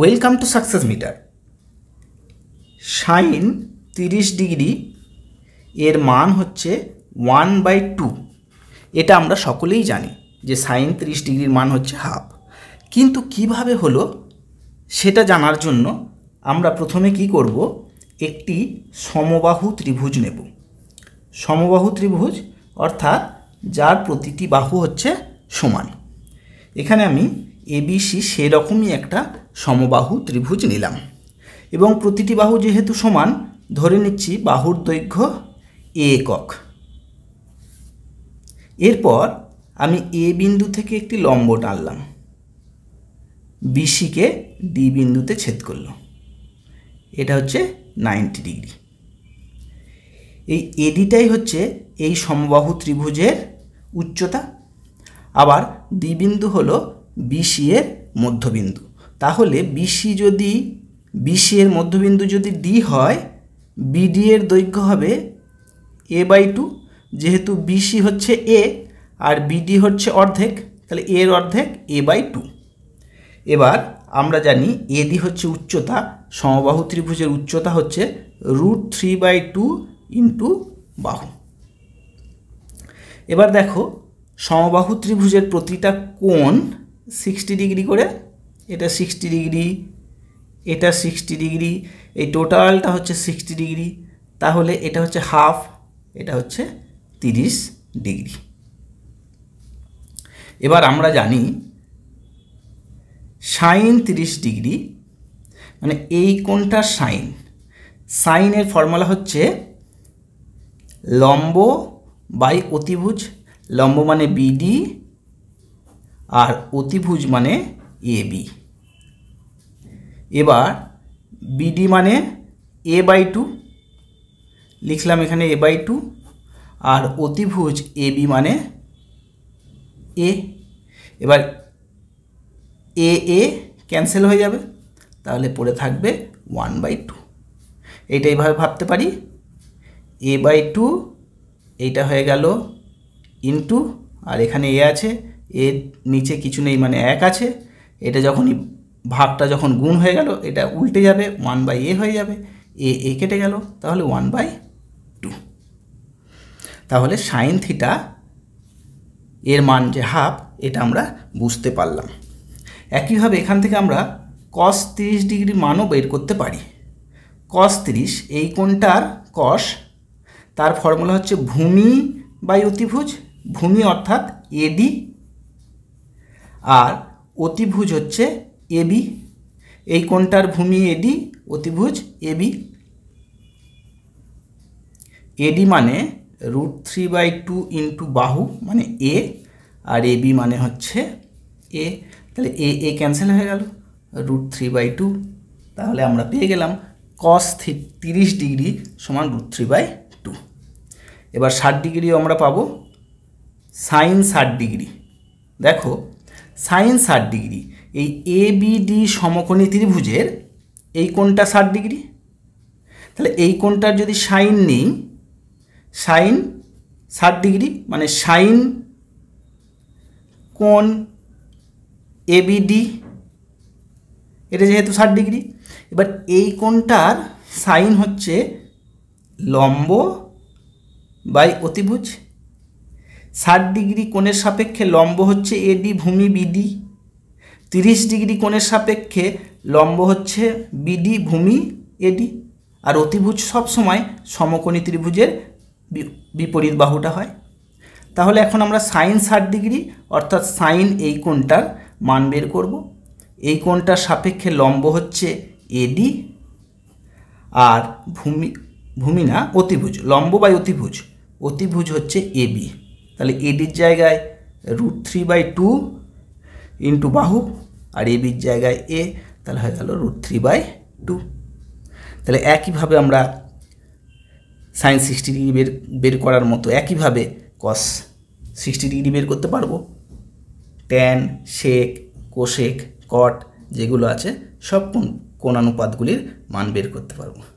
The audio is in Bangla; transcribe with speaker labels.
Speaker 1: welcome to success meter sine তিরিশ ডিগ্রি এর মান হচ্ছে ওয়ান বাই টু এটা আমরা সকলেই জানি যে সাইন তিরিশ ডিগ্রির মান হচ্ছে হাফ কিন্তু কিভাবে হলো সেটা জানার জন্য আমরা প্রথমে কি করব একটি সমবাহু ত্রিভুজ নেব সমবাহু ত্রিভুজ অর্থাৎ যার প্রতিটি বাহু হচ্ছে সমান এখানে আমি এবিসি সেরকমই একটা সমবাহু ত্রিভুজ নিলাম এবং প্রতিটি বাহু যেহেতু সমান ধরে নিচ্ছি বাহুর দৈর্ঘ্য এ একক এরপর আমি এ বিন্দু থেকে একটি লম্ব টানলাম বিসিকে ডি বিন্দুতে ছেদ করল এটা হচ্ছে নাইনটি ডিগ্রি এই এডিটাই হচ্ছে এই সমবাহু ত্রিভুজের উচ্চতা আবার দ্বিবিন্দু বিন্দু হলো বিসি এর মধ্যবিন্দু তাহলে বিসি যদি বিসি এর মধ্যবিন্দু যদি ডি হয় বিডি এর দৈর্ঘ্য হবে এ বাই টু যেহেতু বিসি হচ্ছে এ আর বিডি হচ্ছে অর্ধেক তাহলে এর অর্ধেক এ বাই টু এবার আমরা জানি এডি হচ্ছে উচ্চতা সমবাহু ত্রিভুজের উচ্চতা হচ্ছে root three by two into বাহু এবার দেখো সমবাহু ত্রিভুজের প্রতিটা কোণ সিক্সটি ডিগ্রি করে এটা সিক্সটি ডিগ্রি এটা সিক্সটি ডিগ্রি এই টোটালটা হচ্ছে সিক্সটি ডিগ্রি তাহলে এটা হচ্ছে হাফ এটা হচ্ছে তিরিশ ডিগ্রি এবার আমরা জানি সাইন তিরিশ ডিগ্রি মানে এই কোনটা সাইন সাইনের ফর্মুলা হচ্ছে লম্ব বাই অতিভুজ লম্ব মানে বিডি আর অতিভুজ মানে এ বি এবার বিডি মানে এ বাই টু লিখলাম এখানে এ বাই টু আর অতিভুজ এ বি মানে এ এবার এ এ ক্যান্সেল হয়ে যাবে তাহলে পড়ে থাকবে ওয়ান বাই টু এইটা এইভাবে ভাবতে পারি এ বাই টু এইটা হয়ে গেল ইন্টু আর এখানে এ আছে এর নিচে কিছু নেই মানে এক আছে এটা যখনই ভাগটা যখন গুণ হয়ে গেল এটা উল্টে যাবে ওয়ান বাই এ হয়ে যাবে এ এ কেটে গেল তাহলে ওয়ান বাই টু তাহলে সাইন থিটা এর মান যে হাফ এটা আমরা বুঝতে পারলাম একইভাবে এখান থেকে আমরা কস তিরিশ ডিগ্রি মানও বের করতে পারি কস তিরিশ এই কোনটার কস তার ফর্মুলা হচ্ছে ভূমি বাই অতিভুজ ভূমি অর্থাৎ এডি আর অতিভুজ হচ্ছে এবি এই কোণটার ভূমি এডি অতিভুজ এবি এডি মানে root three by two into বাহু মানে এ আর এ বি মানে হচ্ছে এ তাহলে এ এ ক্যান্সেল হয়ে গেল রুট থ্রি বাই টু তাহলে আমরা পেয়ে গেলাম কস তিরিশ ডিগ্রি সমান রুট থ্রি বাই টু এবার ষাট ডিগ্রিও আমরা পাবো সাইন ষাট ডিগ্রি দেখো সাইন ষাট ডিগ্রি এই এ বিডি সমকোণী ত্রিভুজের এই কোণটা ষাট ডিগ্রি তাহলে এই কোণটার যদি সাইন নিই সাইন ষাট ডিগ্রি মানে সাইন কোণ এবিডি এটা যেহেতু ষাট ডিগ্রি এবার এই কোণটার সাইন হচ্ছে লম্ব বাই অতিভুজ ষাট ডিগ্রি কোণের সাপেক্ষে লম্ব হচ্ছে এডি ভূমি বিডি তিরিশ ডিগ্রি কোণের সাপেক্ষে লম্ব হচ্ছে বিডি ভূমি এডি আর অতিভুজ সবসময় সমকোণী ত্রিভুজের বিপরীত বাহুটা হয় তাহলে এখন আমরা সাইন ষাট ডিগ্রি অর্থাৎ সাইন এই কোণটার মান বের করব এই কোণটার সাপেক্ষে লম্ব হচ্ছে এডি আর ভূমি ভূমি না অতিভুজ লম্ব বাই অতিভুজ অতিভুজ হচ্ছে এবি তাহলে এডির জায়গায় root three by two into বাহু আর এবির জায়গায় এ তাহলে হয়ে গেল রুট থ্রি বাই টু তাহলে একইভাবে আমরা সাইন্স সিক্সটি ডিগ্রি বের বের করার মতো একইভাবে কস সিক্সটি ডিগ্রি বের করতে পারবো ট্যান শেক কোশেক কট যেগুলো আছে সব কোন অনুপাতগুলির মান বের করতে পারবো